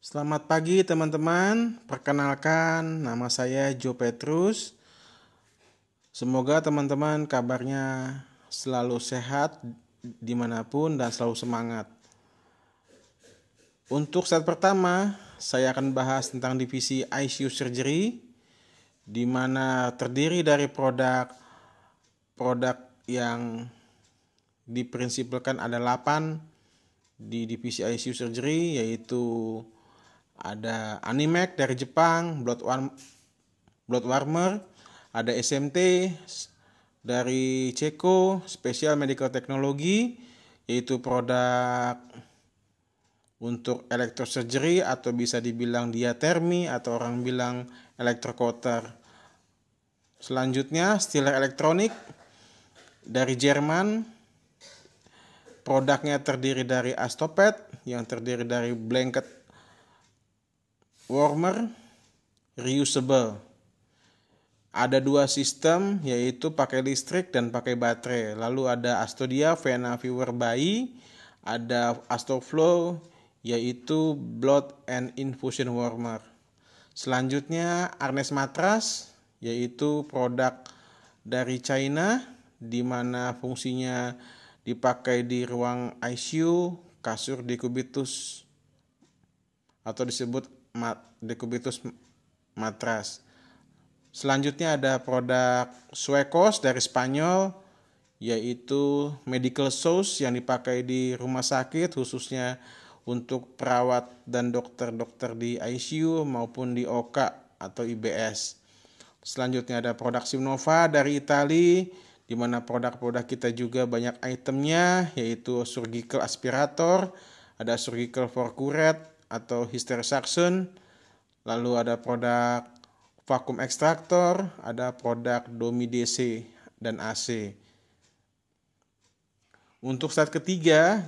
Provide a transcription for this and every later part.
Selamat pagi teman-teman, perkenalkan nama saya Joe Petrus. Semoga teman-teman kabarnya selalu sehat dimanapun dan selalu semangat. Untuk saat pertama, saya akan bahas tentang divisi ICU Surgery, di mana terdiri dari produk produk yang diprinsipalkan ada 8 di divisi ICU Surgery, yaitu ada anime dari Jepang, Blood War Blood Warmer, ada SMT dari Ceko, Special Medical Technology yaitu produk untuk surgery atau bisa dibilang diatermi atau orang bilang electrocoater. Selanjutnya Stiller elektronik dari Jerman. Produknya terdiri dari astopet yang terdiri dari blanket warmer, reusable. Ada dua sistem yaitu pakai listrik dan pakai baterai. Lalu ada Astodia Vena Viewer Bayi, ada Astoflow yaitu blood and infusion warmer. Selanjutnya arnes matras yaitu produk dari China di mana fungsinya dipakai di ruang ICU, kasur di atau disebut dekubitus Decubitus matras. Selanjutnya ada produk Suecos dari Spanyol yaitu medical sauce yang dipakai di rumah sakit khususnya untuk perawat dan dokter-dokter di ICU maupun di OKA atau IBS. Selanjutnya ada produk Simnova dari Itali di mana produk-produk kita juga banyak itemnya yaitu surgical aspirator, ada surgical for curette, atau suction lalu ada produk vakum ekstraktor, ada produk domi DC dan AC. Untuk saat ketiga,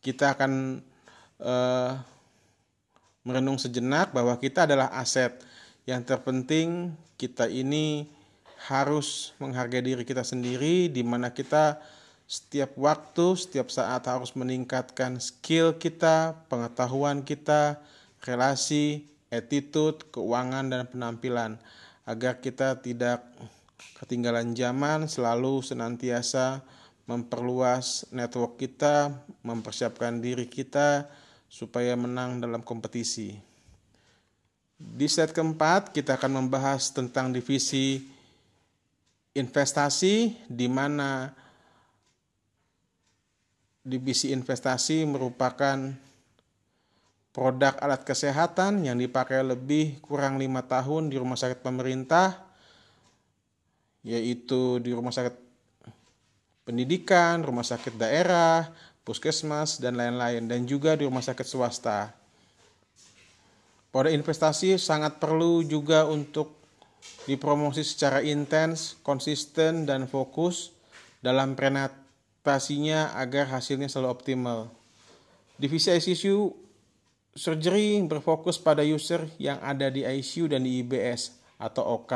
kita akan eh, merenung sejenak bahwa kita adalah aset. Yang terpenting kita ini harus menghargai diri kita sendiri, di mana kita setiap waktu, setiap saat harus meningkatkan skill kita, pengetahuan kita, relasi, attitude, keuangan, dan penampilan agar kita tidak ketinggalan zaman, selalu senantiasa memperluas network kita, mempersiapkan diri kita supaya menang dalam kompetisi. Di set keempat, kita akan membahas tentang divisi investasi di mana divisi investasi merupakan produk alat kesehatan yang dipakai lebih kurang lima tahun di rumah sakit pemerintah, yaitu di rumah sakit pendidikan, rumah sakit daerah, puskesmas, dan lain-lain, dan juga di rumah sakit swasta. Produk investasi sangat perlu juga untuk dipromosi secara intens, konsisten, dan fokus dalam prenat tasinya agar hasilnya selalu optimal. Divisi ICU surgery berfokus pada user yang ada di ICU dan di IBS atau OK.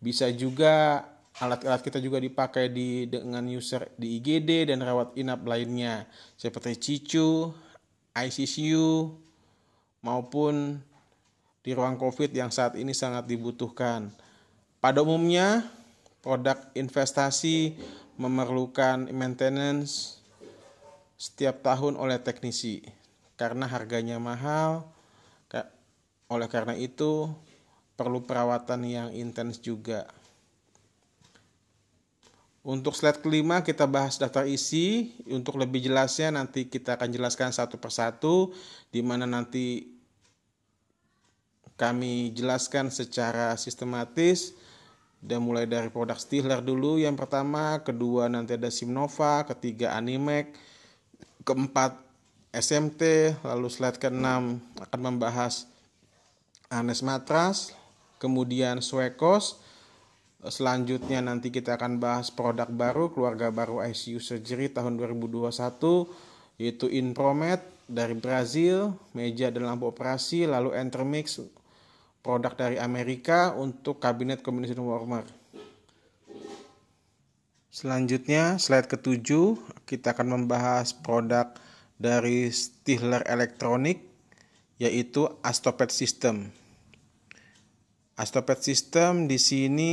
Bisa juga alat-alat kita juga dipakai di dengan user di IGD dan rawat inap lainnya seperti CICU, ICU maupun di ruang COVID yang saat ini sangat dibutuhkan. Pada umumnya, produk investasi memerlukan maintenance setiap tahun oleh teknisi karena harganya mahal. Oleh karena itu, perlu perawatan yang intens juga. Untuk slide kelima kita bahas daftar isi. Untuk lebih jelasnya nanti kita akan jelaskan satu persatu di mana nanti kami jelaskan secara sistematis dan mulai dari produk stihler dulu yang pertama, kedua nanti ada Simnova, ketiga Animec, keempat SMT, lalu slide ke akan membahas Anes Matras, kemudian Swekos, selanjutnya nanti kita akan bahas produk baru, keluarga baru ICU Surgery tahun 2021, yaitu inpromet dari Brazil, meja dan lampu operasi, lalu entermix produk dari Amerika untuk kabinet Combination Warmer. Selanjutnya, slide ketujuh, kita akan membahas produk dari Stihler Elektronik, yaitu Astopet System. Astopet System di sini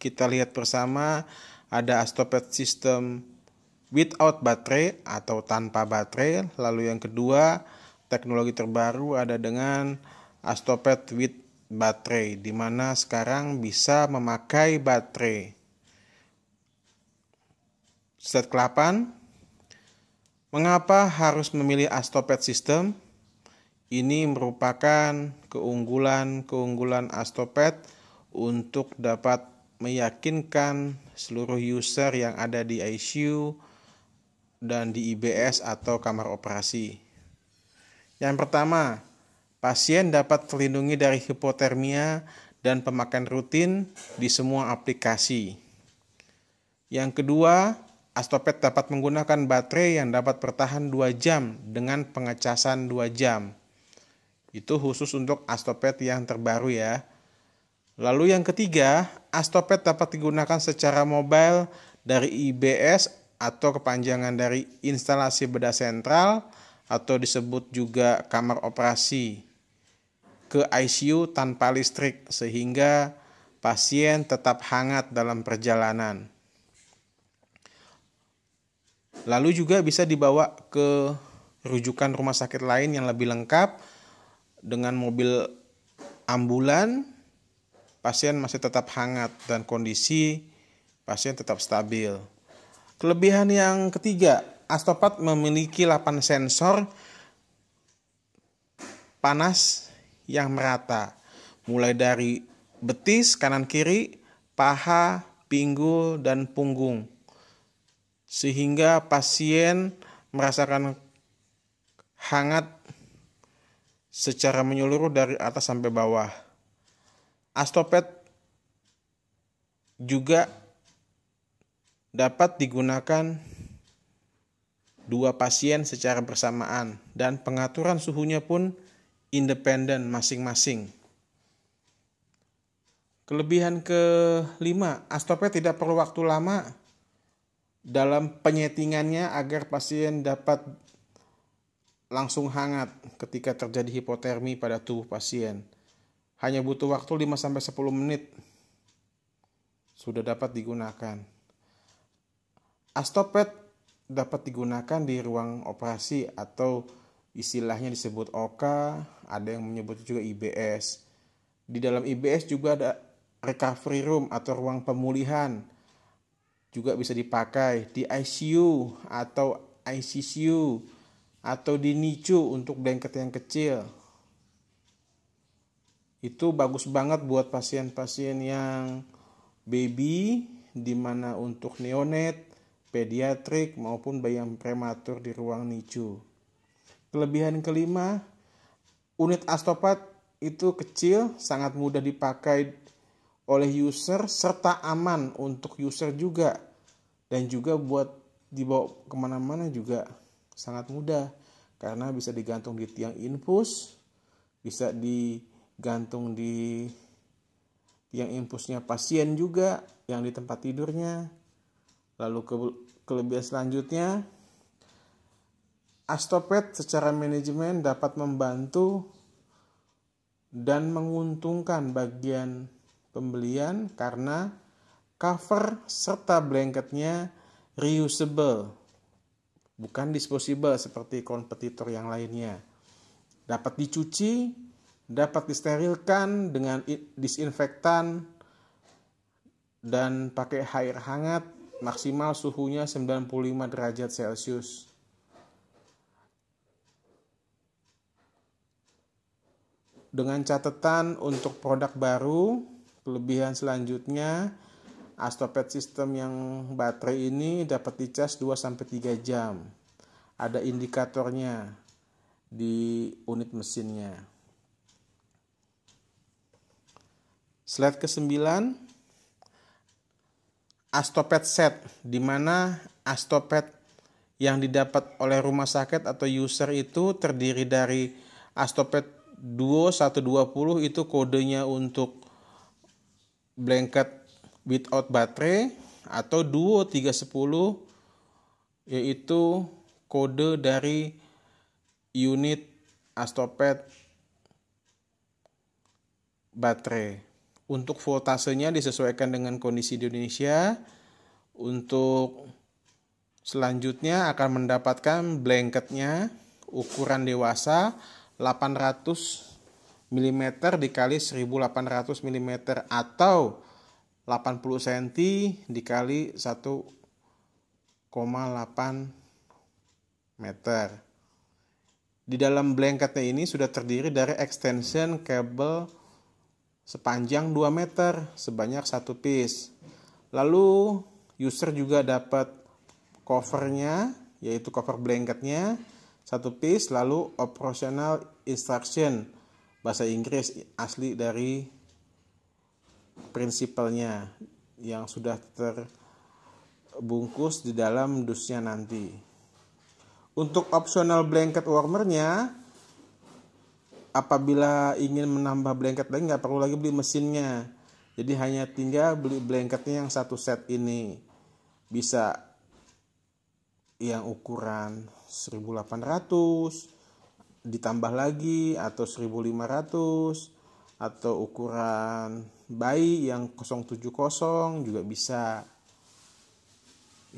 kita lihat bersama ada Astopet System without baterai atau tanpa baterai. Lalu yang kedua, teknologi terbaru ada dengan Astopet with baterai, di mana sekarang bisa memakai baterai. Slide ke-8, mengapa harus memilih Astopet System? Ini merupakan keunggulan-keunggulan Astopet untuk dapat meyakinkan seluruh user yang ada di ICU dan di IBS atau kamar operasi. Yang pertama, Pasien dapat terlindungi dari hipotermia dan pemakaian rutin di semua aplikasi. Yang kedua, Astopet dapat menggunakan baterai yang dapat bertahan 2 jam dengan pengecasan 2 jam. Itu khusus untuk Astopet yang terbaru ya. Lalu yang ketiga, Astopet dapat digunakan secara mobile dari IBS atau kepanjangan dari instalasi bedah sentral atau disebut juga kamar operasi ke ICU tanpa listrik sehingga pasien tetap hangat dalam perjalanan. Lalu juga bisa dibawa ke rujukan rumah sakit lain yang lebih lengkap dengan mobil ambulan. Pasien masih tetap hangat dan kondisi pasien tetap stabil. Kelebihan yang ketiga, Astopat memiliki 8 sensor panas, yang merata, mulai dari betis kanan kiri, paha, pinggul, dan punggung, sehingga pasien merasakan hangat secara menyeluruh dari atas sampai bawah. Astopet juga dapat digunakan dua pasien secara bersamaan dan pengaturan suhunya pun independen masing-masing. Kelebihan kelima, Astopet tidak perlu waktu lama dalam penyetingannya agar pasien dapat langsung hangat ketika terjadi hipotermi pada tubuh pasien. Hanya butuh waktu 5-10 menit sudah dapat digunakan. Astopet dapat digunakan di ruang operasi atau istilahnya disebut OKA, ada yang menyebut juga IBS. Di dalam IBS juga ada recovery room atau ruang pemulihan. Juga bisa dipakai di ICU atau ICCU atau di NICU untuk blanket yang kecil. Itu bagus banget buat pasien-pasien yang baby, dimana untuk neonate, pediatrik maupun bayi yang prematur di ruang NICU. Kelebihan kelima, unit Astopat itu kecil, sangat mudah dipakai oleh user serta aman untuk user juga dan juga buat dibawa kemana-mana juga sangat mudah karena bisa digantung di tiang infus bisa digantung di tiang infusnya pasien juga yang di tempat tidurnya lalu ke, kelebihan selanjutnya Astopet secara manajemen dapat membantu dan menguntungkan bagian pembelian karena cover serta blanketnya reusable bukan disposable seperti kompetitor yang lainnya. Dapat dicuci, dapat disterilkan dengan disinfektan dan pakai air hangat maksimal suhunya 95 derajat Celcius. dengan catatan untuk produk baru kelebihan selanjutnya Astopet sistem yang baterai ini dapat dicas 2 sampai 3 jam. Ada indikatornya di unit mesinnya. Slide ke-9 Astopet set di mana Astopet yang didapat oleh rumah sakit atau user itu terdiri dari Astopet duo 120 itu kodenya untuk blanket without baterai atau duo 310 yaitu kode dari unit astopet baterai. Untuk voltasenya disesuaikan dengan kondisi di Indonesia. Untuk selanjutnya akan mendapatkan blanketnya ukuran dewasa 800 mm dikali 1800 mm atau 80 cm dikali 1,8 meter. Di dalam blanketnya ini sudah terdiri dari extension kabel sepanjang 2 meter sebanyak satu piece. Lalu user juga dapat covernya yaitu cover blanketnya satu piece lalu operational instruction bahasa Inggris asli dari prinsipalnya yang sudah terbungkus di dalam dusnya nanti. Untuk optional blanket warmernya, apabila ingin menambah blanket lagi nggak perlu lagi beli mesinnya jadi hanya tinggal beli blanketnya yang satu set ini bisa yang ukuran 1800 ditambah lagi atau 1500 atau ukuran bayi yang 070 juga bisa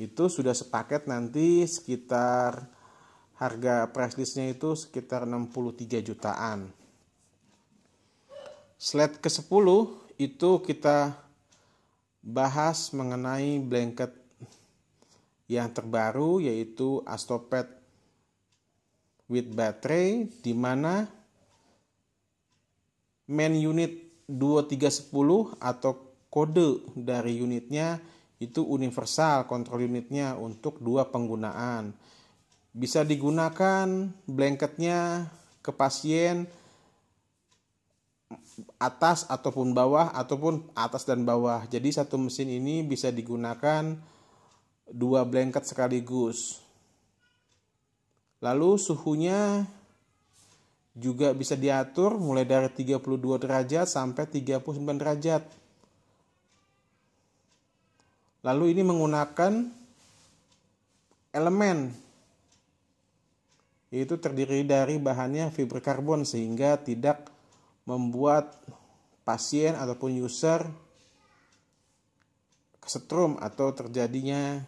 itu sudah sepaket nanti sekitar harga price listnya itu sekitar 63 jutaan slide ke 10 itu kita bahas mengenai blanket yang terbaru yaitu Astopet with battery di mana main unit 2310 atau kode dari unitnya itu universal kontrol unitnya untuk dua penggunaan. Bisa digunakan blanketnya ke pasien atas ataupun bawah ataupun atas dan bawah. Jadi satu mesin ini bisa digunakan dua blanket sekaligus. Lalu suhunya juga bisa diatur mulai dari 32 derajat sampai 39 derajat. Lalu ini menggunakan elemen yaitu terdiri dari bahannya fiber karbon sehingga tidak membuat pasien ataupun user kesetrum atau terjadinya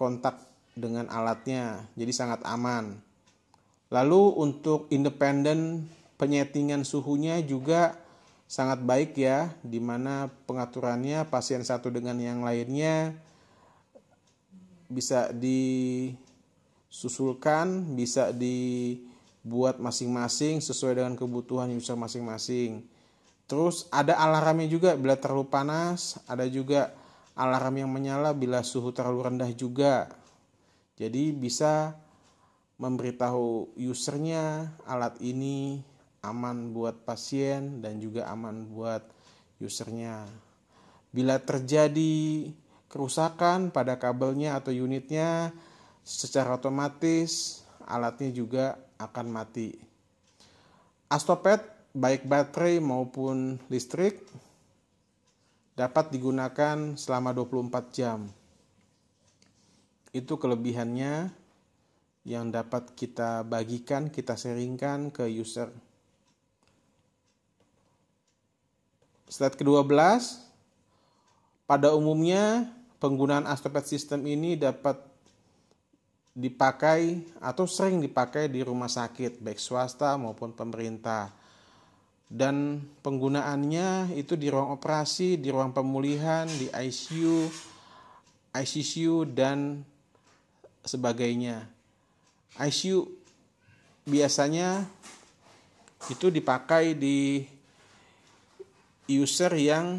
kontak dengan alatnya, jadi sangat aman. Lalu untuk independen penyetingan suhunya juga sangat baik ya, di mana pengaturannya pasien satu dengan yang lainnya bisa disusulkan, bisa dibuat masing-masing sesuai dengan kebutuhan user masing-masing. Terus ada alarmnya juga bila terlalu panas, ada juga alarm yang menyala bila suhu terlalu rendah juga. Jadi bisa memberitahu usernya alat ini aman buat pasien dan juga aman buat usernya. Bila terjadi kerusakan pada kabelnya atau unitnya, secara otomatis alatnya juga akan mati. Astopet baik baterai maupun listrik dapat digunakan selama 24 jam. Itu kelebihannya yang dapat kita bagikan, kita sharingkan ke user. Slide ke-12, pada umumnya penggunaan Astropad System ini dapat dipakai atau sering dipakai di rumah sakit, baik swasta maupun pemerintah dan penggunaannya itu di ruang operasi, di ruang pemulihan, di ICU, ICU dan sebagainya. ICU biasanya itu dipakai di user yang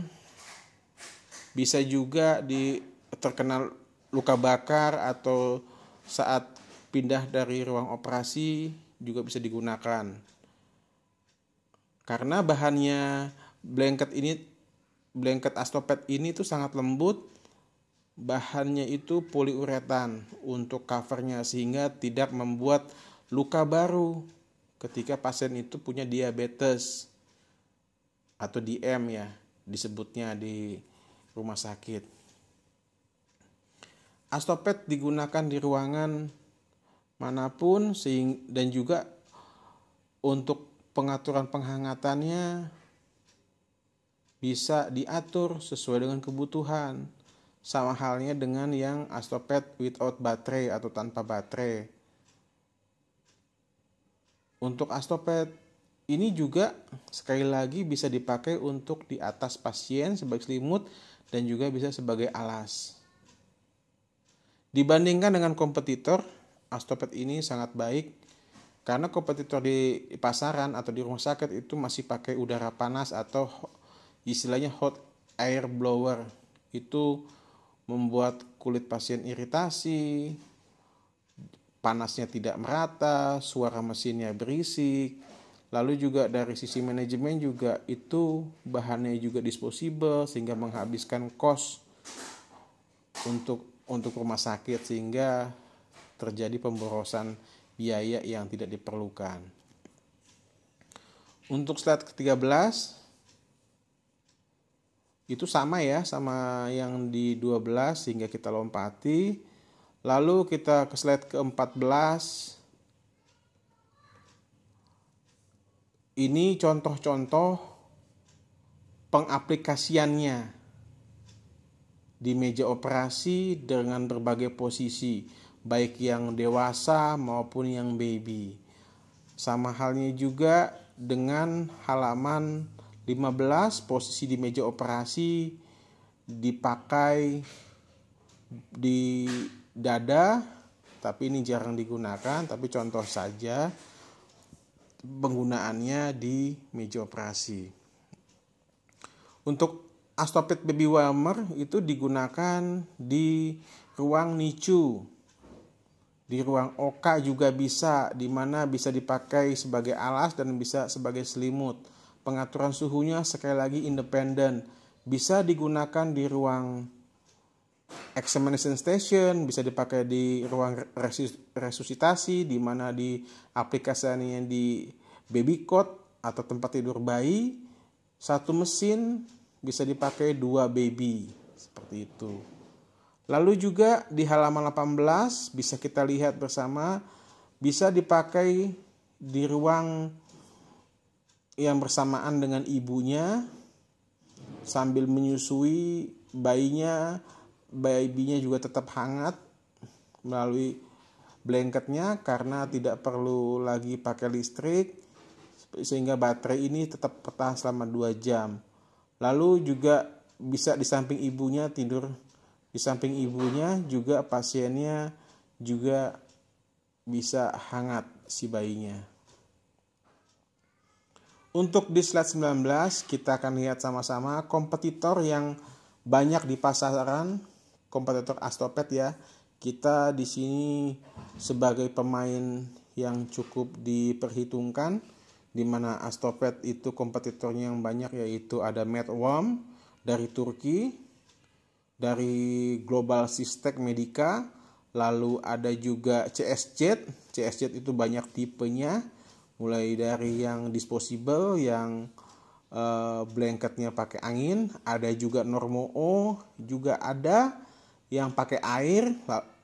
bisa juga di terkena luka bakar atau saat pindah dari ruang operasi juga bisa digunakan karena bahannya blanket ini blanket astopet ini tuh sangat lembut bahannya itu poliuretan untuk covernya sehingga tidak membuat luka baru ketika pasien itu punya diabetes atau DM ya disebutnya di rumah sakit. Astopet digunakan di ruangan manapun dan juga untuk pengaturan penghangatannya bisa diatur sesuai dengan kebutuhan. Sama halnya dengan yang Astopet without baterai atau tanpa baterai. Untuk Astopet ini juga sekali lagi bisa dipakai untuk di atas pasien sebagai selimut dan juga bisa sebagai alas. Dibandingkan dengan kompetitor, Astopet ini sangat baik karena kompetitor di pasaran atau di rumah sakit itu masih pakai udara panas atau istilahnya hot air blower. Itu membuat kulit pasien iritasi, panasnya tidak merata, suara mesinnya berisik. Lalu juga dari sisi manajemen juga itu bahannya juga disposable sehingga menghabiskan kos untuk untuk rumah sakit sehingga terjadi pemborosan biaya yang tidak diperlukan. Untuk slide ke-13 itu sama ya sama yang di 12 sehingga kita lompati. Lalu kita ke slide ke-14. Ini contoh-contoh pengaplikasiannya di meja operasi dengan berbagai posisi baik yang dewasa maupun yang baby. Sama halnya juga dengan halaman 15 posisi di meja operasi dipakai di dada tapi ini jarang digunakan tapi contoh saja penggunaannya di meja operasi. Untuk astopet baby warmer itu digunakan di ruang NICU di ruang oka juga bisa di mana bisa dipakai sebagai alas dan bisa sebagai selimut pengaturan suhunya sekali lagi independen bisa digunakan di ruang examination station bisa dipakai di ruang resusitasi di mana di yang di baby cot atau tempat tidur bayi satu mesin bisa dipakai dua baby seperti itu. Lalu juga di halaman 18 bisa kita lihat bersama bisa dipakai di ruang yang bersamaan dengan ibunya sambil menyusui bayinya, bayinya juga tetap hangat melalui blanketnya karena tidak perlu lagi pakai listrik sehingga baterai ini tetap bertahan selama 2 jam. Lalu juga bisa di samping ibunya tidur di samping ibunya juga pasiennya juga bisa hangat si bayinya. Untuk di slide 19 kita akan lihat sama-sama kompetitor yang banyak di pasaran, kompetitor Astopet ya. Kita di sini sebagai pemain yang cukup diperhitungkan di mana Astopet itu kompetitornya yang banyak yaitu ada Wom dari Turki, dari Global Sistek Medica, lalu ada juga CSZ. CSZ itu banyak tipenya, mulai dari yang disposable, yang eh, blanketnya pakai angin, ada juga Normo O, juga ada yang pakai air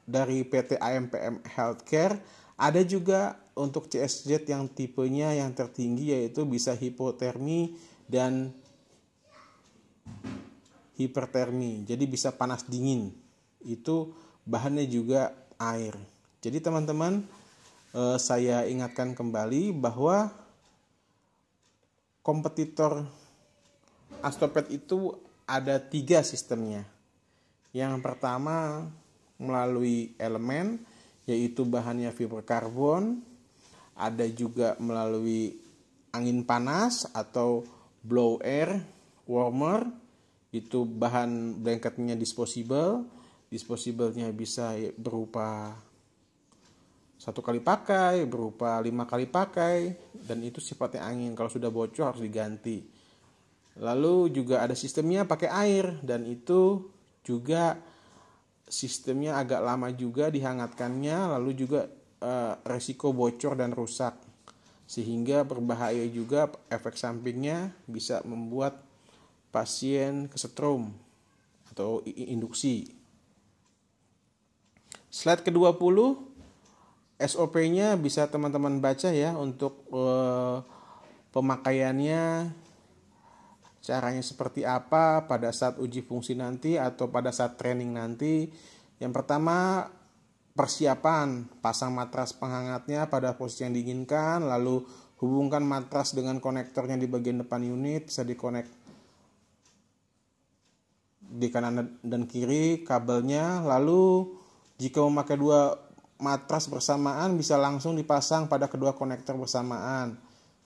dari PT AMPM Healthcare, ada juga untuk CSZ yang tipenya yang tertinggi yaitu bisa hipotermi dan hipertermi jadi bisa panas dingin itu bahannya juga air jadi teman-teman eh, saya ingatkan kembali bahwa kompetitor Astopet itu ada tiga sistemnya yang pertama melalui elemen yaitu bahannya fiber karbon ada juga melalui angin panas atau blow air warmer itu bahan blanketnya disposable nya bisa berupa satu kali pakai berupa lima kali pakai dan itu sifatnya angin kalau sudah bocor harus diganti lalu juga ada sistemnya pakai air dan itu juga sistemnya agak lama juga dihangatkannya lalu juga eh, resiko bocor dan rusak sehingga berbahaya juga efek sampingnya bisa membuat pasien kesetrum atau induksi. Slide ke-20 SOP-nya bisa teman-teman baca ya untuk eh, pemakaiannya caranya seperti apa pada saat uji fungsi nanti atau pada saat training nanti. Yang pertama persiapan, pasang matras penghangatnya pada posisi yang diinginkan, lalu hubungkan matras dengan konektornya di bagian depan unit, bisa dikonek di kanan dan kiri kabelnya lalu jika memakai dua matras bersamaan bisa langsung dipasang pada kedua konektor bersamaan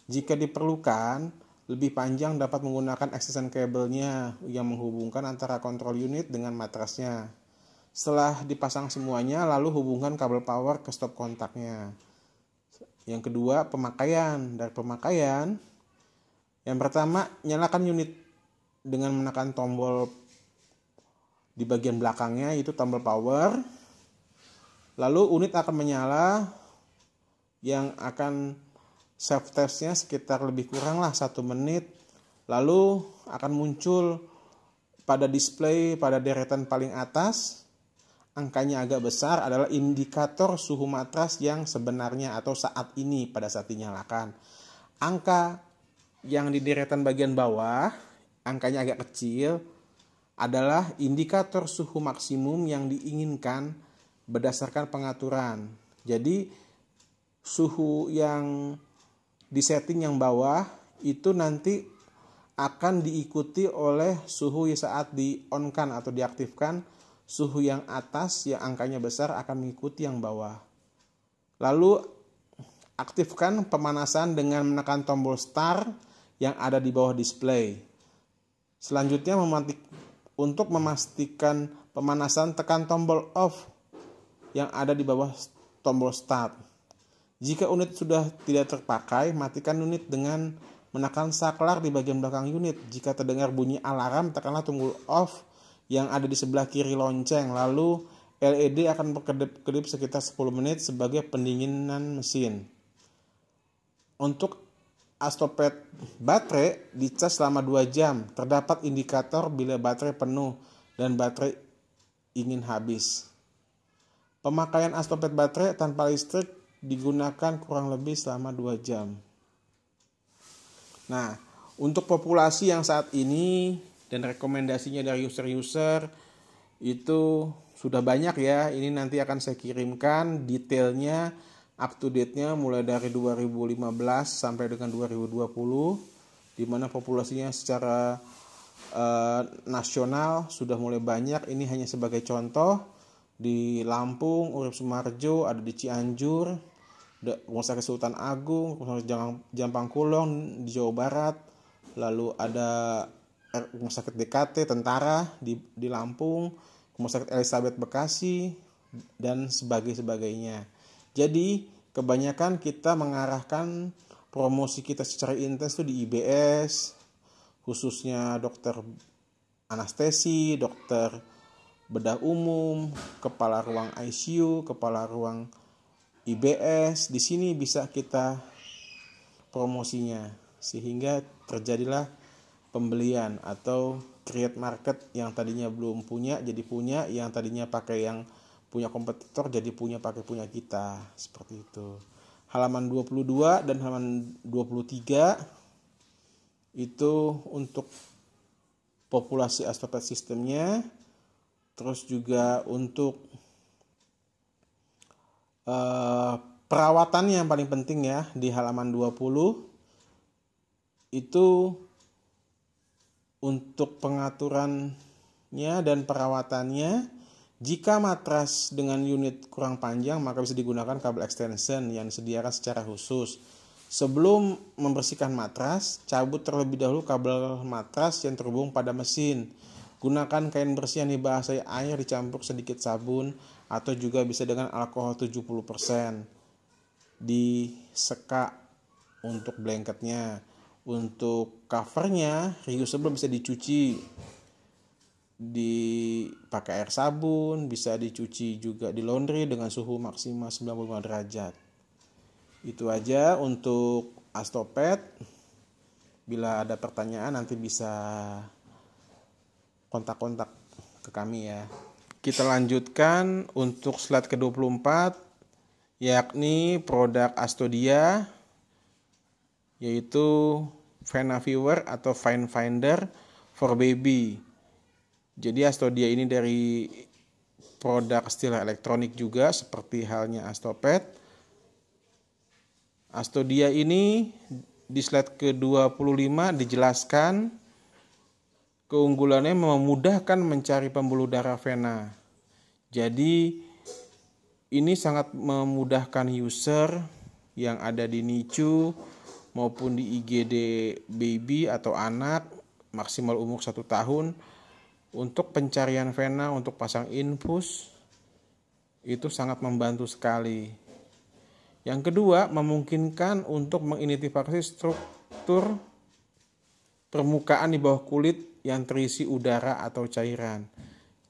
jika diperlukan lebih panjang dapat menggunakan extension kabelnya yang menghubungkan antara kontrol unit dengan matrasnya setelah dipasang semuanya lalu hubungkan kabel power ke stop kontaknya yang kedua pemakaian dari pemakaian yang pertama nyalakan unit dengan menekan tombol di bagian belakangnya itu tombol power lalu unit akan menyala yang akan self testnya sekitar lebih kurang lah satu menit lalu akan muncul pada display pada deretan paling atas angkanya agak besar adalah indikator suhu matras yang sebenarnya atau saat ini pada saat dinyalakan angka yang di deretan bagian bawah angkanya agak kecil adalah indikator suhu maksimum yang diinginkan berdasarkan pengaturan. Jadi suhu yang di setting yang bawah itu nanti akan diikuti oleh suhu saat di on kan atau diaktifkan suhu yang atas yang angkanya besar akan mengikuti yang bawah. Lalu aktifkan pemanasan dengan menekan tombol start yang ada di bawah display. Selanjutnya untuk memastikan pemanasan, tekan tombol off yang ada di bawah tombol start. Jika unit sudah tidak terpakai, matikan unit dengan menekan saklar di bagian belakang unit. Jika terdengar bunyi alarm, tekanlah tombol off yang ada di sebelah kiri lonceng. Lalu LED akan berkedip-kedip sekitar 10 menit sebagai pendinginan mesin. Untuk astopet baterai dicas selama 2 jam. Terdapat indikator bila baterai penuh dan baterai ingin habis. Pemakaian astopet baterai tanpa listrik digunakan kurang lebih selama 2 jam. Nah, untuk populasi yang saat ini dan rekomendasinya dari user-user itu sudah banyak ya. Ini nanti akan saya kirimkan detailnya up to date-nya mulai dari 2015 sampai dengan 2020 di mana populasinya secara eh, nasional sudah mulai banyak. Ini hanya sebagai contoh di Lampung, Urip Sumarjo, ada di Cianjur, Rumah Sakit Sultan Agung, Rumah Sakit Jampang Kulon di Jawa Barat, lalu ada Rumah Sakit DKT Tentara di di Lampung, Rumah Sakit Elizabeth Bekasi dan sebagainya. Jadi kebanyakan kita mengarahkan promosi kita secara intens tuh di IBS, khususnya dokter anestesi, dokter bedah umum, kepala ruang ICU, kepala ruang IBS. Di sini bisa kita promosinya sehingga terjadilah pembelian atau create market yang tadinya belum punya jadi punya, yang tadinya pakai yang punya kompetitor jadi punya pakai punya kita seperti itu halaman 22 dan halaman 23 itu untuk populasi aspek sistemnya terus juga untuk uh, eh, perawatan yang paling penting ya di halaman 20 itu untuk pengaturannya dan perawatannya jika matras dengan unit kurang panjang, maka bisa digunakan kabel extension yang disediakan secara khusus. Sebelum membersihkan matras, cabut terlebih dahulu kabel matras yang terhubung pada mesin. Gunakan kain bersih yang dibasahi air dicampur sedikit sabun atau juga bisa dengan alkohol 70%. di seka untuk blanketnya. Untuk covernya, reusable bisa dicuci di pakai air sabun, bisa dicuci juga di laundry dengan suhu maksimal 95 derajat. Itu aja untuk Astopet. Bila ada pertanyaan nanti bisa kontak-kontak ke kami ya. Kita lanjutkan untuk slide ke-24 yakni produk Astodia yaitu Vena Viewer atau Find Finder for Baby jadi Astodia ini dari produk stilah elektronik juga seperti halnya Astopet. Astodia ini di slide ke-25 dijelaskan keunggulannya memudahkan mencari pembuluh darah vena. Jadi ini sangat memudahkan user yang ada di NICU maupun di IGD baby atau anak maksimal umur satu tahun untuk pencarian vena untuk pasang infus itu sangat membantu sekali. Yang kedua, memungkinkan untuk menginitivasi struktur permukaan di bawah kulit yang terisi udara atau cairan.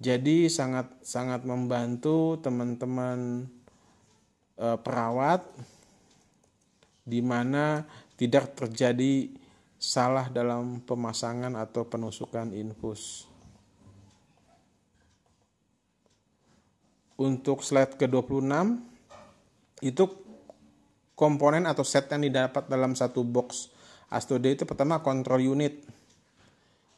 Jadi sangat sangat membantu teman-teman e, perawat di mana tidak terjadi salah dalam pemasangan atau penusukan infus. untuk slide ke-26 itu komponen atau set yang didapat dalam satu box Astode itu pertama control unit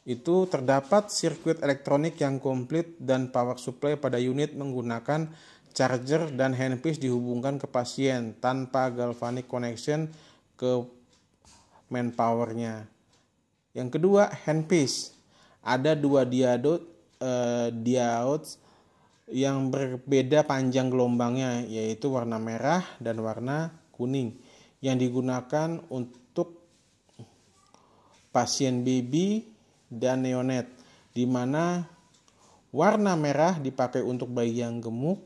itu terdapat sirkuit elektronik yang komplit dan power supply pada unit menggunakan charger dan handpiece dihubungkan ke pasien tanpa galvanic connection ke manpowernya. Yang kedua, handpiece. Ada dua diode eh, diodes yang berbeda panjang gelombangnya yaitu warna merah dan warna kuning yang digunakan untuk pasien baby dan neonat di mana warna merah dipakai untuk bayi yang gemuk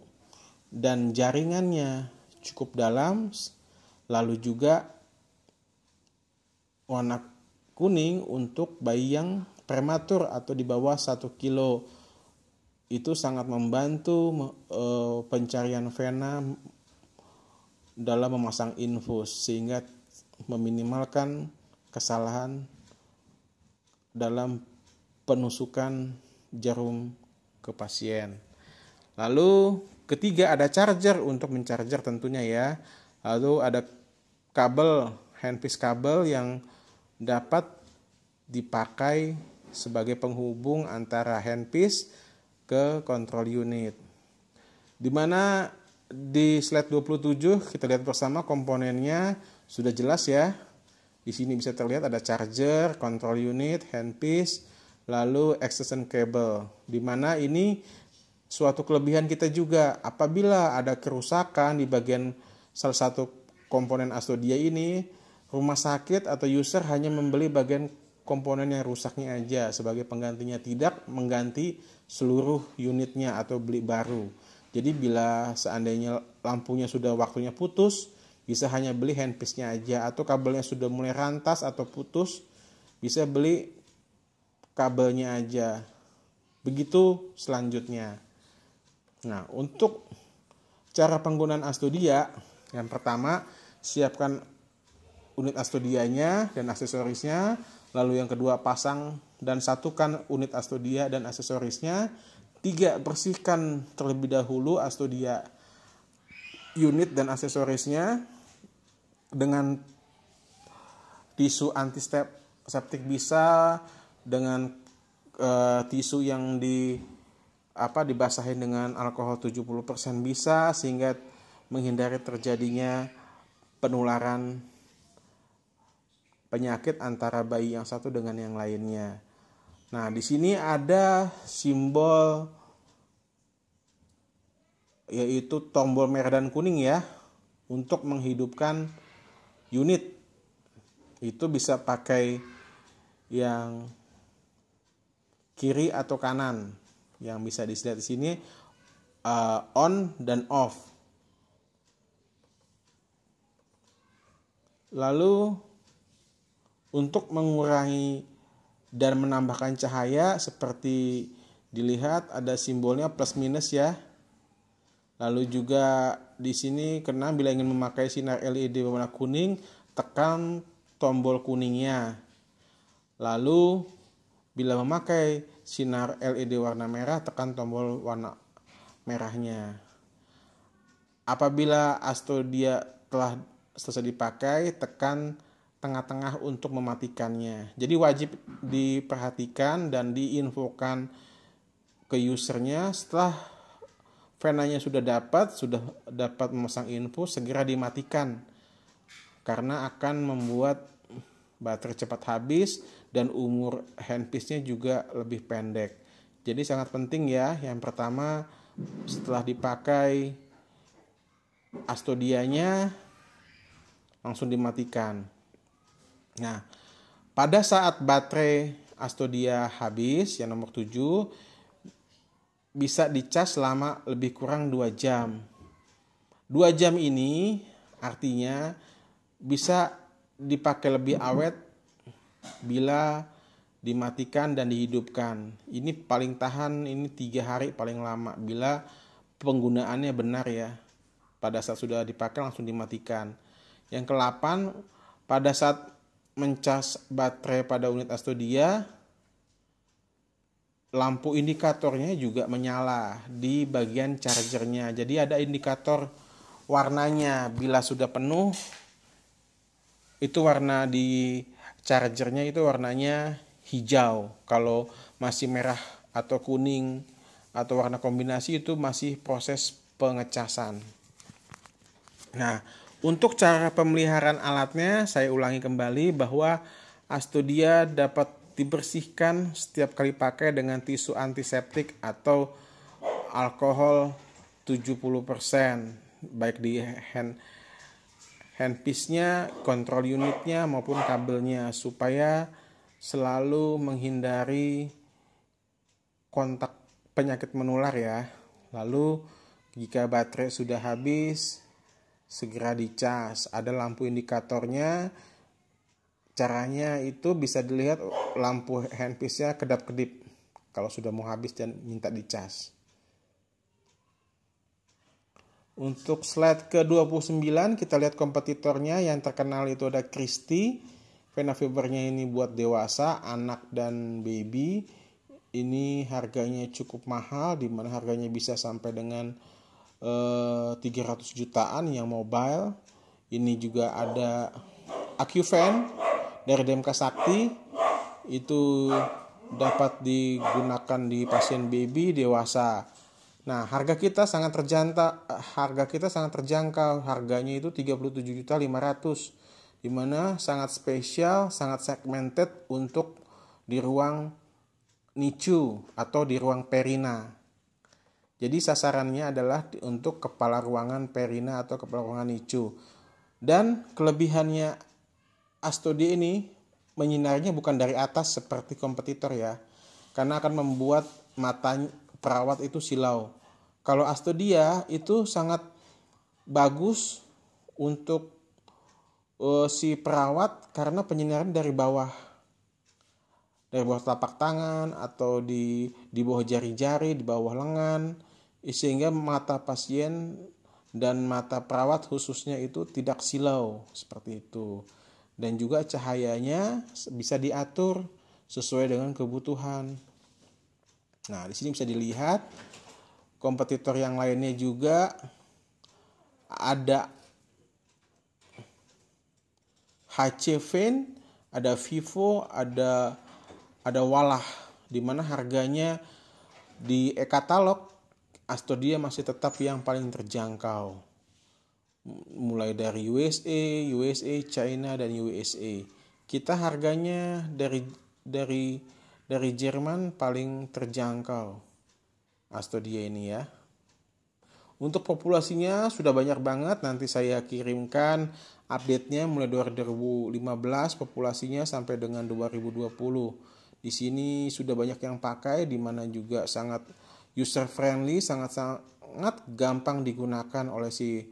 dan jaringannya cukup dalam lalu juga warna kuning untuk bayi yang prematur atau di bawah 1 kilo itu sangat membantu eh, pencarian vena dalam memasang infus sehingga meminimalkan kesalahan dalam penusukan jarum ke pasien. Lalu ketiga ada charger untuk mencharger tentunya ya. Lalu ada kabel handpiece kabel yang dapat dipakai sebagai penghubung antara handpiece ke control unit. Di mana di slide 27 kita lihat bersama komponennya sudah jelas ya. Di sini bisa terlihat ada charger, control unit, handpiece, lalu extension cable. Di mana ini suatu kelebihan kita juga apabila ada kerusakan di bagian salah satu komponen Astodia ini, rumah sakit atau user hanya membeli bagian komponen yang rusaknya aja sebagai penggantinya tidak mengganti seluruh unitnya atau beli baru. Jadi bila seandainya lampunya sudah waktunya putus, bisa hanya beli handpiece-nya aja atau kabelnya sudah mulai rantas atau putus, bisa beli kabelnya aja. Begitu selanjutnya. Nah, untuk cara penggunaan Astudia, yang pertama siapkan unit Astudianya dan aksesorisnya Lalu yang kedua pasang dan satukan unit Astodia dan aksesorisnya. Tiga, bersihkan terlebih dahulu Astodia unit dan aksesorisnya dengan tisu anti septik bisa dengan e, tisu yang di apa dibasahin dengan alkohol 70% bisa sehingga menghindari terjadinya penularan penyakit antara bayi yang satu dengan yang lainnya. Nah, di sini ada simbol yaitu tombol merah dan kuning ya untuk menghidupkan unit. Itu bisa pakai yang kiri atau kanan yang bisa dilihat di sini uh, on dan off. Lalu untuk mengurangi dan menambahkan cahaya seperti dilihat ada simbolnya plus minus ya. Lalu juga di sini karena bila ingin memakai sinar LED warna kuning, tekan tombol kuningnya. Lalu bila memakai sinar LED warna merah, tekan tombol warna merahnya. Apabila astodia telah selesai dipakai, tekan tengah-tengah untuk mematikannya. Jadi wajib diperhatikan dan diinfokan ke usernya setelah venanya sudah dapat, sudah dapat memasang info, segera dimatikan. Karena akan membuat baterai cepat habis dan umur handpiece-nya juga lebih pendek. Jadi sangat penting ya, yang pertama setelah dipakai astodianya langsung dimatikan. Nah, pada saat baterai Astodia habis yang nomor 7 bisa dicas selama lebih kurang 2 jam. 2 jam ini artinya bisa dipakai lebih awet bila dimatikan dan dihidupkan. Ini paling tahan ini tiga hari paling lama bila penggunaannya benar ya. Pada saat sudah dipakai langsung dimatikan. Yang ke-8 pada saat mencas baterai pada unit Astodia, lampu indikatornya juga menyala di bagian chargernya. Jadi ada indikator warnanya bila sudah penuh itu warna di chargernya itu warnanya hijau. Kalau masih merah atau kuning atau warna kombinasi itu masih proses pengecasan. Nah, untuk cara pemeliharaan alatnya, saya ulangi kembali bahwa astudia dapat dibersihkan setiap kali pakai dengan tisu antiseptik atau alkohol 70%, baik di hand handpiece-nya, kontrol unitnya maupun kabelnya supaya selalu menghindari kontak penyakit menular ya. Lalu jika baterai sudah habis, segera dicas. Ada lampu indikatornya. Caranya itu bisa dilihat lampu handpiece-nya kedap-kedip kalau sudah mau habis dan minta dicas. Untuk slide ke-29 kita lihat kompetitornya yang terkenal itu ada Christie. Vena fibernya ini buat dewasa, anak dan baby. Ini harganya cukup mahal dimana harganya bisa sampai dengan 300 eh, jutaan yang mobile ini juga ada AccuFan dari DMK Sakti itu dapat digunakan di pasien baby dewasa. Nah, harga kita sangat terjangka, harga kita sangat terjangkau. Harganya itu 37.500 di mana sangat spesial, sangat segmented untuk di ruang NICU atau di ruang perina. Jadi sasarannya adalah untuk kepala ruangan Perina atau kepala ruangan Icu. Dan kelebihannya Astodia ini menyinarnya bukan dari atas seperti kompetitor ya. Karena akan membuat mata perawat itu silau. Kalau Astodia itu sangat bagus untuk uh, si perawat karena penyinaran dari bawah. Dari bawah telapak tangan atau di di bawah jari-jari, di bawah lengan Eh, sehingga mata pasien dan mata perawat khususnya itu tidak silau seperti itu dan juga cahayanya bisa diatur sesuai dengan kebutuhan. Nah, di sini bisa dilihat kompetitor yang lainnya juga ada HC Fan, ada Vivo, ada ada Walah di mana harganya di e-katalog Astodia masih tetap yang paling terjangkau. Mulai dari USA, USA, China dan USA. Kita harganya dari dari dari Jerman paling terjangkau. Astodia ini ya. Untuk populasinya sudah banyak banget nanti saya kirimkan update-nya mulai 2015 populasinya sampai dengan 2020. Di sini sudah banyak yang pakai di mana juga sangat user friendly, sangat-sangat gampang digunakan oleh si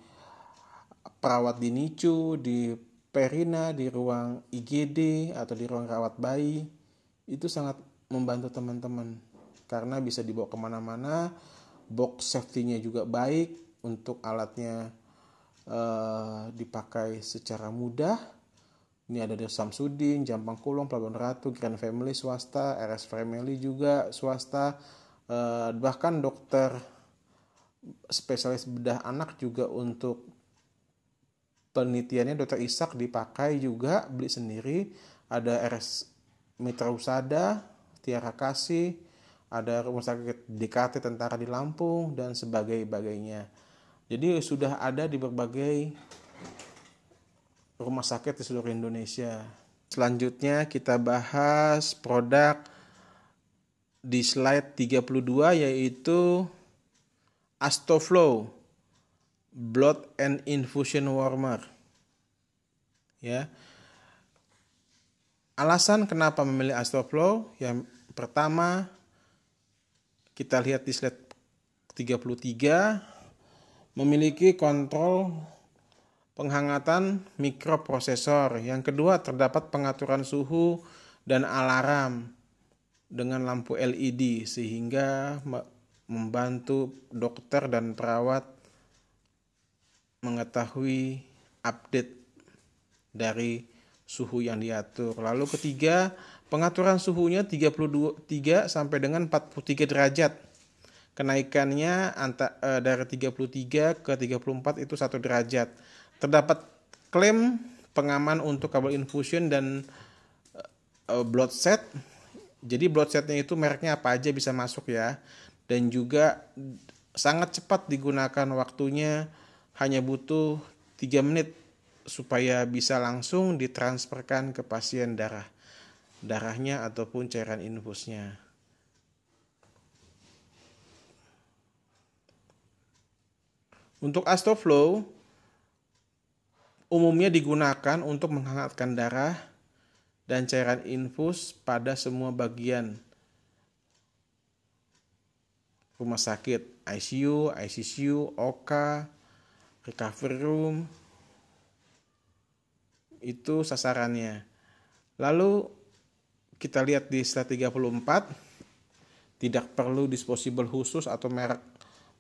perawat di NICU, di Perina, di ruang IGD atau di ruang rawat bayi. Itu sangat membantu teman-teman karena bisa dibawa kemana-mana. Box safety-nya juga baik untuk alatnya eh, dipakai secara mudah. Ini ada dari Samsudin, Jampang Kulong, Pelabuhan Ratu, Grand Family swasta, RS Family juga swasta, uh, bahkan dokter spesialis bedah anak juga untuk penelitiannya dokter isak dipakai juga beli sendiri ada RS Mitra Usada, Tiara Kasih, ada rumah sakit DKT Tentara di Lampung dan sebagainya. Jadi sudah ada di berbagai rumah sakit di seluruh Indonesia. Selanjutnya kita bahas produk di slide 32 yaitu Astoflow Blood and Infusion Warmer. Ya. Alasan kenapa memilih Astoflow yang pertama kita lihat di slide 33 memiliki kontrol penghangatan mikroprosesor. Yang kedua terdapat pengaturan suhu dan alarm dengan lampu LED sehingga membantu dokter dan perawat mengetahui update dari suhu yang diatur. Lalu ketiga, pengaturan suhunya 33 sampai dengan 43 derajat. Kenaikannya antara eh, dari 33 ke 34 itu 1 derajat. Terdapat klaim pengaman untuk kabel infusion dan eh, blood set jadi bloodsetnya itu mereknya apa aja bisa masuk ya. Dan juga sangat cepat digunakan waktunya hanya butuh 3 menit supaya bisa langsung ditransferkan ke pasien darah darahnya ataupun cairan infusnya. Untuk Astoflow umumnya digunakan untuk menghangatkan darah dan cairan infus pada semua bagian rumah sakit ICU, ICU, OK, recovery room itu sasarannya. Lalu kita lihat di slide 34 tidak perlu disposable khusus atau merek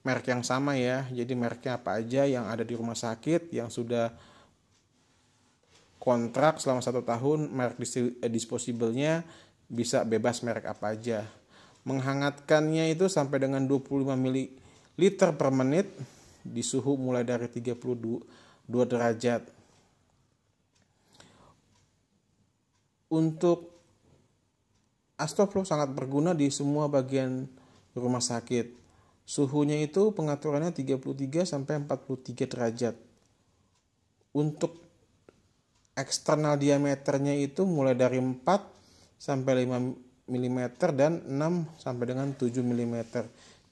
merek yang sama ya. Jadi mereknya apa aja yang ada di rumah sakit yang sudah kontrak selama satu tahun merek eh, disposable-nya bisa bebas merek apa aja. Menghangatkannya itu sampai dengan 25 ml per menit di suhu mulai dari 32 derajat. Untuk Astoflo sangat berguna di semua bagian rumah sakit. Suhunya itu pengaturannya 33 sampai 43 derajat. Untuk eksternal diameternya itu mulai dari 4 sampai 5 mm dan 6 sampai dengan 7 mm.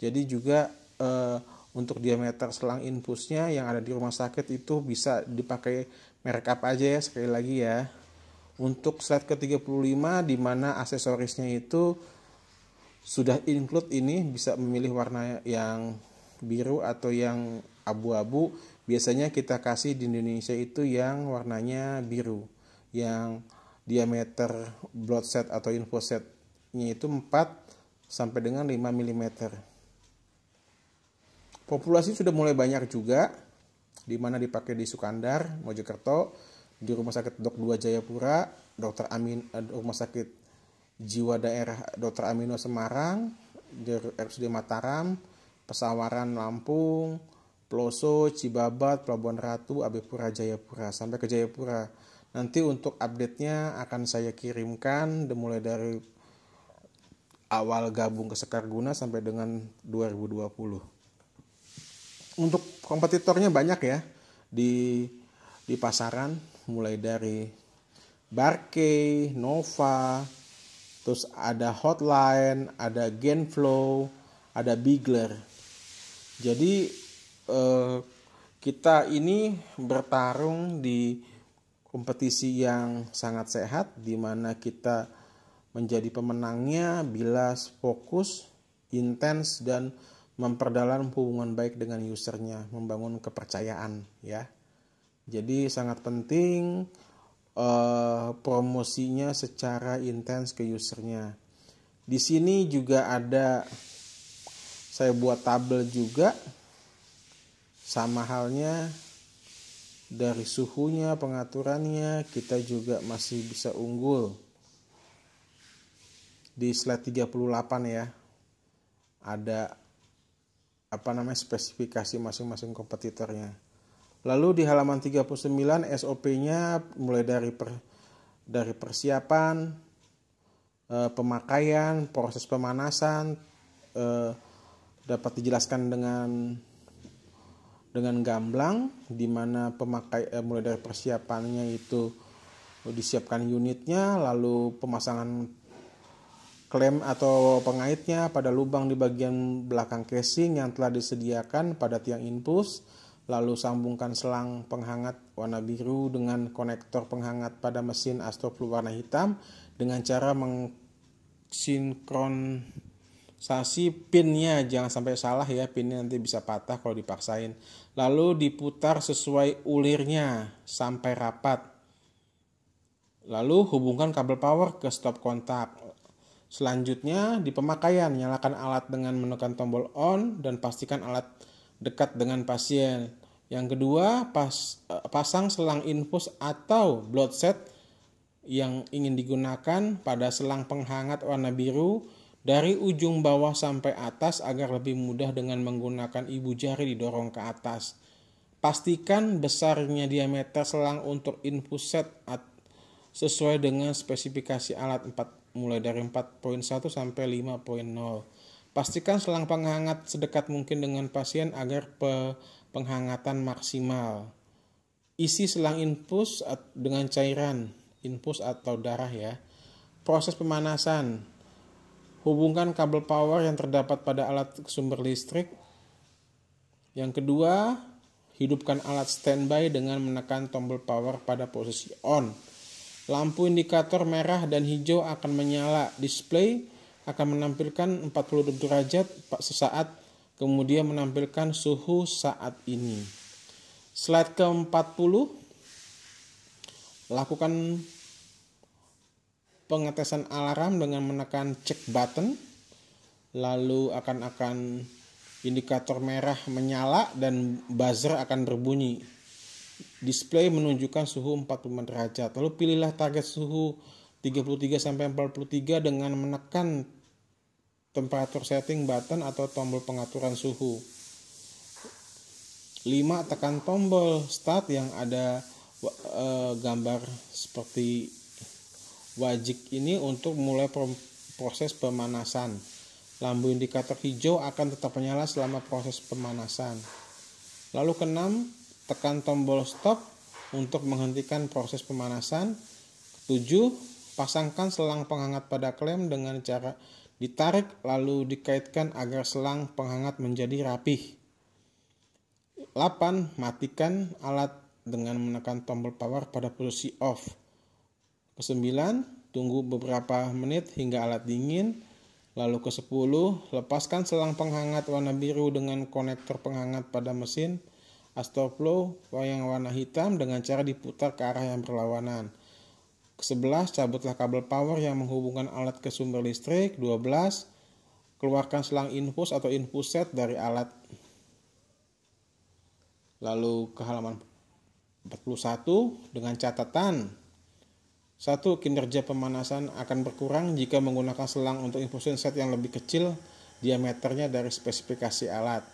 Jadi juga e, untuk diameter selang infusnya yang ada di rumah sakit itu bisa dipakai merek apa aja ya sekali lagi ya. Untuk slide ke-35 di mana aksesorisnya itu sudah include ini bisa memilih warna yang biru atau yang abu-abu Biasanya kita kasih di Indonesia itu yang warnanya biru, yang diameter blood set atau setnya itu 4 sampai dengan 5 mm. Populasi sudah mulai banyak juga, di mana dipakai di Sukandar, Mojokerto, di Rumah Sakit Dok 2 Jayapura, Dokter Amin, eh, Rumah Sakit Jiwa Daerah Dokter Amino Semarang, RSUD Mataram, Pesawaran Lampung, Peloso, Cibabat, Pelabuhan Ratu, Abepura, Jayapura sampai ke Jayapura. Nanti untuk update-nya akan saya kirimkan mulai dari awal gabung ke Sekar Guna sampai dengan 2020. Untuk kompetitornya banyak ya di di pasaran mulai dari Barke, Nova, terus ada Hotline, ada Genflow, ada Bigler. Jadi uh, kita ini bertarung di kompetisi yang sangat sehat di mana kita menjadi pemenangnya bila fokus, intens dan memperdalam hubungan baik dengan usernya, membangun kepercayaan ya. Jadi sangat penting eh, promosinya secara intens ke usernya. Di sini juga ada saya buat tabel juga sama halnya dari suhunya, pengaturannya, kita juga masih bisa unggul. Di slide 38 ya, ada apa namanya spesifikasi masing-masing kompetitornya. Lalu di halaman 39 SOP-nya mulai dari per, dari persiapan, e, pemakaian, proses pemanasan e, dapat dijelaskan dengan dengan gamblang di mana pemakai eh, mulai dari persiapannya itu disiapkan unitnya lalu pemasangan klem atau pengaitnya pada lubang di bagian belakang casing yang telah disediakan pada tiang infus lalu sambungkan selang penghangat warna biru dengan konektor penghangat pada mesin astroflu warna hitam dengan cara mengsinkron Sasi pinnya jangan sampai salah ya pinnya nanti bisa patah kalau dipaksain. Lalu diputar sesuai ulirnya sampai rapat. Lalu hubungkan kabel power ke stop kontak. Selanjutnya di pemakaian nyalakan alat dengan menekan tombol on dan pastikan alat dekat dengan pasien. Yang kedua pas, eh, pasang selang infus atau blood set yang ingin digunakan pada selang penghangat warna biru dari ujung bawah sampai atas agar lebih mudah dengan menggunakan ibu jari didorong ke atas. Pastikan besarnya diameter selang untuk infus set sesuai dengan spesifikasi alat 4 mulai dari 4.1 sampai 5.0. Pastikan selang penghangat sedekat mungkin dengan pasien agar pe penghangatan maksimal. Isi selang infus dengan cairan, infus atau darah ya. Proses pemanasan, Hubungkan kabel power yang terdapat pada alat sumber listrik. Yang kedua, hidupkan alat standby dengan menekan tombol power pada posisi on. Lampu indikator merah dan hijau akan menyala. Display akan menampilkan 40 derajat sesaat, kemudian menampilkan suhu saat ini. Slide ke-40. Lakukan pengetesan alarm dengan menekan check button lalu akan akan indikator merah menyala dan buzzer akan berbunyi display menunjukkan suhu 40 derajat lalu pilihlah target suhu 33 sampai 43 dengan menekan temperatur setting button atau tombol pengaturan suhu 5 tekan tombol start yang ada eh, gambar seperti wajik ini untuk mulai proses pemanasan. Lampu indikator hijau akan tetap menyala selama proses pemanasan. Lalu keenam, tekan tombol stop untuk menghentikan proses pemanasan. Ketujuh, pasangkan selang penghangat pada klem dengan cara ditarik lalu dikaitkan agar selang penghangat menjadi rapih. 8. Matikan alat dengan menekan tombol power pada posisi off. Kesembilan, tunggu beberapa menit hingga alat dingin. Lalu ke-10, lepaskan selang penghangat warna biru dengan konektor penghangat pada mesin. Astroplo wayang warna hitam dengan cara diputar ke arah yang berlawanan. Ke-11, cabutlah kabel power yang menghubungkan alat ke sumber listrik. 12, keluarkan selang infus atau infus set dari alat. Lalu ke halaman 41 dengan catatan satu, kinerja pemanasan akan berkurang jika menggunakan selang untuk infusion set yang lebih kecil diameternya dari spesifikasi alat.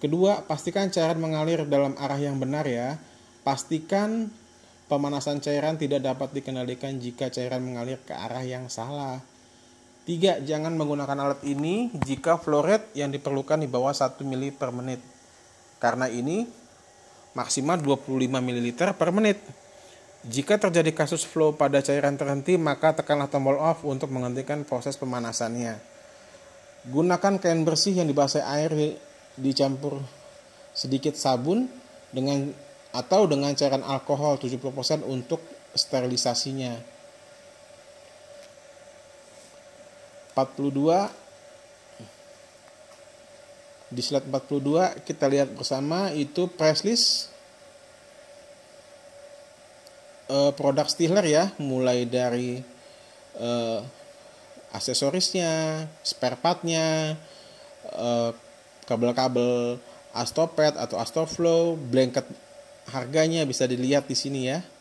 Kedua, pastikan cairan mengalir dalam arah yang benar ya. Pastikan pemanasan cairan tidak dapat dikendalikan jika cairan mengalir ke arah yang salah. Tiga, jangan menggunakan alat ini jika flow rate yang diperlukan di bawah 1 ml per menit. Karena ini maksimal 25 ml per menit. Jika terjadi kasus flow pada cairan terhenti, maka tekanlah tombol off untuk menghentikan proses pemanasannya. Gunakan kain bersih yang dibasahi air dicampur sedikit sabun dengan atau dengan cairan alkohol 70% untuk sterilisasinya. 42 di slide 42 kita lihat bersama itu press list uh, produk Stihler ya, mulai dari uh, aksesorisnya, spare partnya, uh, kabel-kabel Astopet atau Astoflow, blanket harganya bisa dilihat di sini ya.